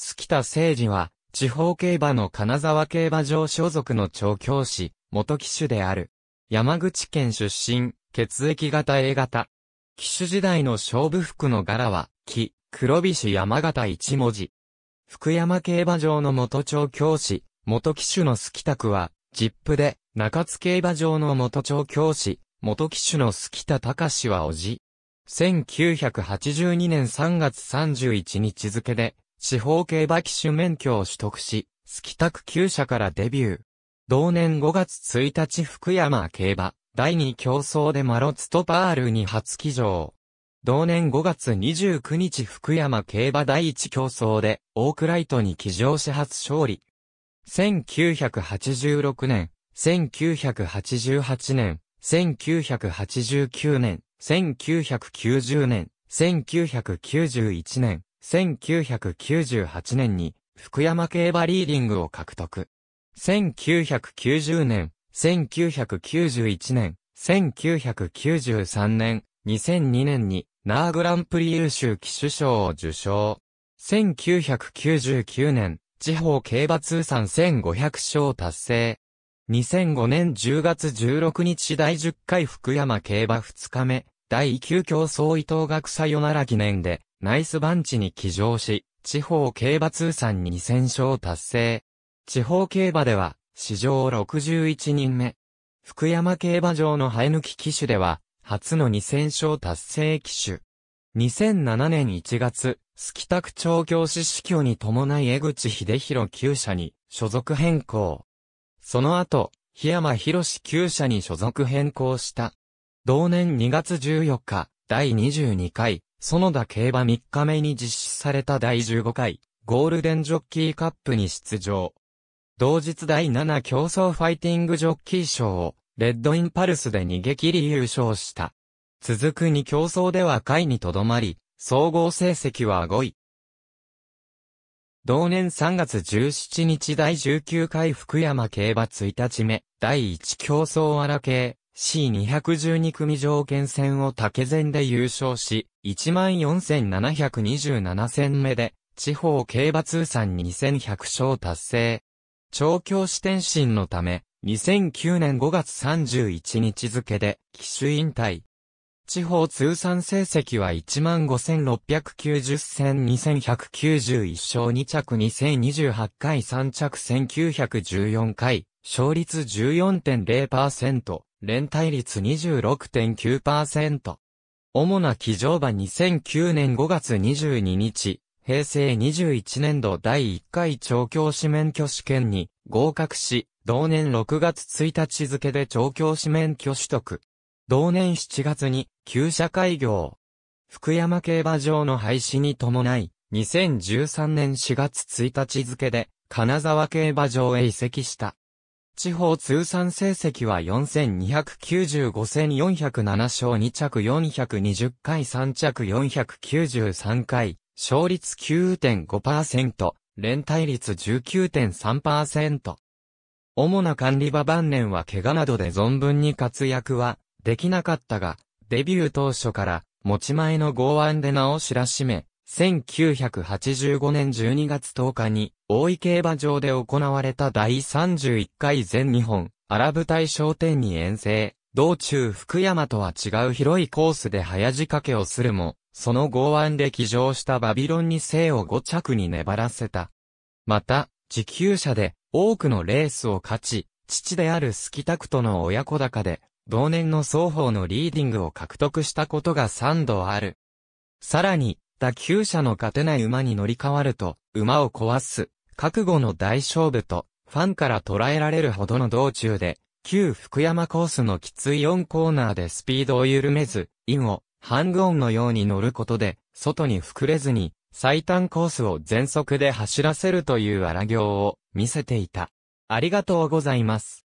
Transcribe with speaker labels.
Speaker 1: 月田誠二は、地方競馬の金沢競馬場所属の調教師、元騎手である。山口県出身、血液型 A 型。騎手時代の勝負服の柄は、木、黒菱山形一文字。福山競馬場の元調教師、元騎手のキタ区は、ジップで、中津競馬場の元調教師、元騎手の好田隆はおじ。1982年3月31日付で、地方競馬騎手免許を取得し、スキタク厩舎からデビュー。同年5月1日福山競馬、第2競争でマロツトパールに初騎乗。同年5月29日福山競馬第1競争で、オークライトに騎乗し初勝利。1986年、1988年、1989年、1990年、1991年、1998年に福山競馬リーディングを獲得。1990年、1991年、1993年、2002年にナーグランプリ優秀騎手賞を受賞。1999年、地方競馬通算1500勝達成。2005年10月16日第10回福山競馬2日目、第9競争伊藤学祭よなら記念で、ナイスバンチに起乗し、地方競馬通算2000勝達成。地方競馬では、史上61人目。福山競馬場の生え抜き騎手では、初の2000勝達成騎手。2007年1月、スキタク長教師死去に伴い江口秀弘旧社に所属変更。その後、檜山博士旧社に所属変更した。同年2月14日、第22回園田競馬3日目に実施された第15回、ゴールデンジョッキーカップに出場。同日第7競争ファイティングジョッキー賞を、レッドインパルスで逃げ切り優勝した。続く2競争では下位にとどまり、総合成績は5位。同年3月17日第19回福山競馬1日目、第1競争荒系、C212 組条件戦を竹前で優勝し、14,727戦目で、地方競馬通算2100勝達成。調教師転身のため、2009年5月31日付で、騎手引退。地方通算成績は15,690戦2,191勝2着2,028回3着1,914回、勝率14.0%。連帯率26.9%。主な騎乗馬2009年5月22日、平成21年度第1回調教師免許試験に合格し、同年6月1日付で調教師免許取得。同年7月に、旧社開業。福山競馬場の廃止に伴い、2013年4月1日付で、金沢競馬場へ移籍した。地方通算成績は4295戦407勝2着420回3着493回、勝率9.5%、連帯率19.3%。主な管理場晩年は怪我などで存分に活躍はできなかったが、デビュー当初から持ち前の剛腕で名を知らしめ、1985年12月10日に、大井競馬場で行われた第31回全日本、アラブ大商店に遠征、道中福山とは違う広いコースで早仕掛けをするも、その豪腕で騎乗したバビロンに生を5着に粘らせた。また、自給者で多くのレースを勝ち、父であるスキタクトの親子高で、同年の双方のリーディングを獲得したことが3度ある。さらに、った厩舎の勝てない馬に乗り換わると、馬を壊す、覚悟の大勝負と、ファンから捉えられるほどの道中で、旧福山コースのきつい4コーナーでスピードを緩めず、インを、ハングオンのように乗ることで、外に膨れずに、最短コースを全速で走らせるという荒行を見せていた。ありがとうございます。